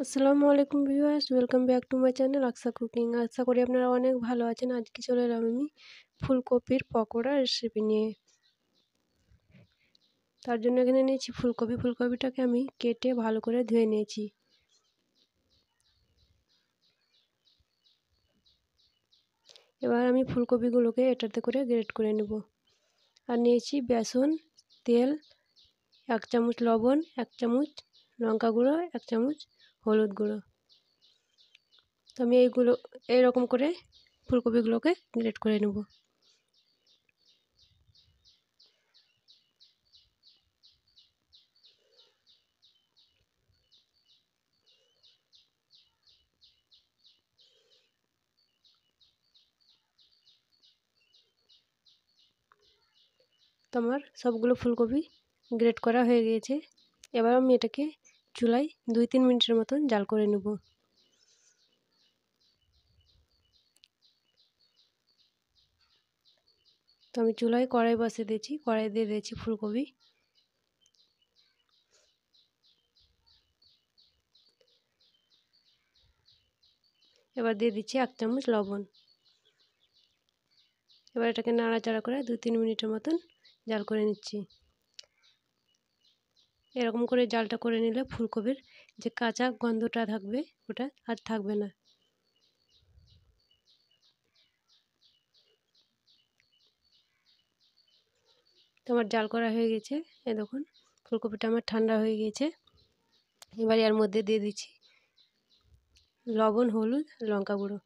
আসসালামু আলাইকুম viewers welcome back to my channel Aksa cooking আশা করি আপনারা অনেক ভালো আছেন আজকে চলে এলাম আমি ফুলকপির পকোড়া রেসিপি নিয়ে তার জন্য এখানে নিয়েছি ফুলকপি ফুলকপিটাকে আমি কেটে ভালো করে ধুয়ে নিয়েছি এবার আমি ফুলকপিগুলোকে এটাতে করে গ্রেড করে নেব আর নিয়েছি বেসন তেল এক চামচ লবণ এক চামচ লঙ্কা গুঁড়ো এক চামচ হলুদ গুঁড়ো তো আমি এইগুলো এইরকম করে ফুলকপিগুলোকে গ্রেট করে নেব তো আমার সবগুলো ফুলকপি গ্রেট করা হয়ে গিয়েছে এবার আমি এটাকে চুলায় দুই তিন মিনিটের মতন জাল করে নেব তো আমি চুলায় কড়াই বসে দিয়েছি কড়াই দিয়ে দিয়েছি ফুলকপি এবার দিয়ে দিচ্ছি এক চামচ লবণ এবার এটাকে নাড়াচাড়া করে দু তিন মিনিটের মতন জাল করে নিচ্ছি এরকম করে জালটা করে নিলে ফুলকপির যে কাঁচা গন্ধটা থাকবে ওটা আর থাকবে না তোমার জাল করা হয়ে গেছে এ দেখুন ফুলকপিটা আমার ঠান্ডা হয়ে গেছে এবার এর মধ্যে দিয়ে দিচ্ছি লবণ হলুদ লঙ্কা গুঁড়ো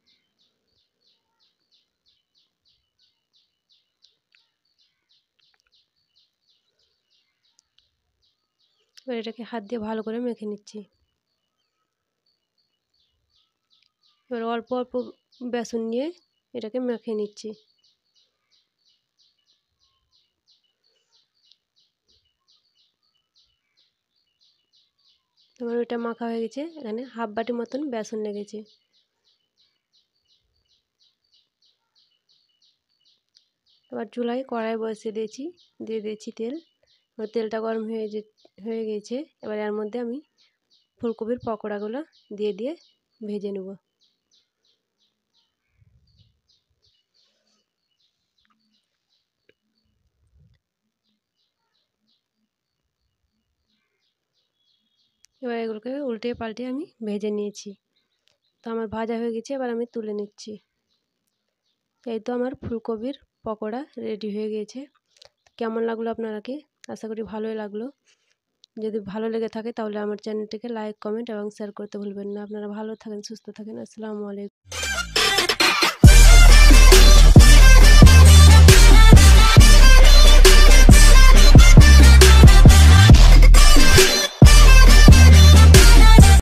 এবার এটাকে হাত দিয়ে ভালো করে মেখে নিচ্ছি এবার অল্প অল্প বেসন নিয়ে এটাকে মেখে নিচ্ছি তারপর ওইটা মাখা হয়ে গেছে এখানে হাফ বাটি মতন বেসন লেগেছে এবার চুলায় কড়াই বসিয়ে দিয়েছি দিয়ে দিয়েছি তেল এবার তেলটা গরম হয়ে যে হয়ে গেছে এবার এর মধ্যে আমি ফুলকপির পকোড়াগুলো দিয়ে দিয়ে ভেজে নেব এবার এগুলোকে উল্টে পাল্টে আমি ভেজে নিয়েছি তো আমার ভাজা হয়ে গেছে এবার আমি তুলে নিচ্ছি এই তো আমার ফুলকপির পকোড়া রেডি হয়ে গিয়েছে কেমন লাগলো আপনারাকে আশা করি ভালোই লাগলো যদি ভালো লেগে থাকে তাহলে আমার চ্যানেলটিকে লাইক কমেন্ট এবং শেয়ার করতে ভুলবেন না আপনারা ভালো থাকেন সুস্থ থাকেন আসসালামু আলাইকুম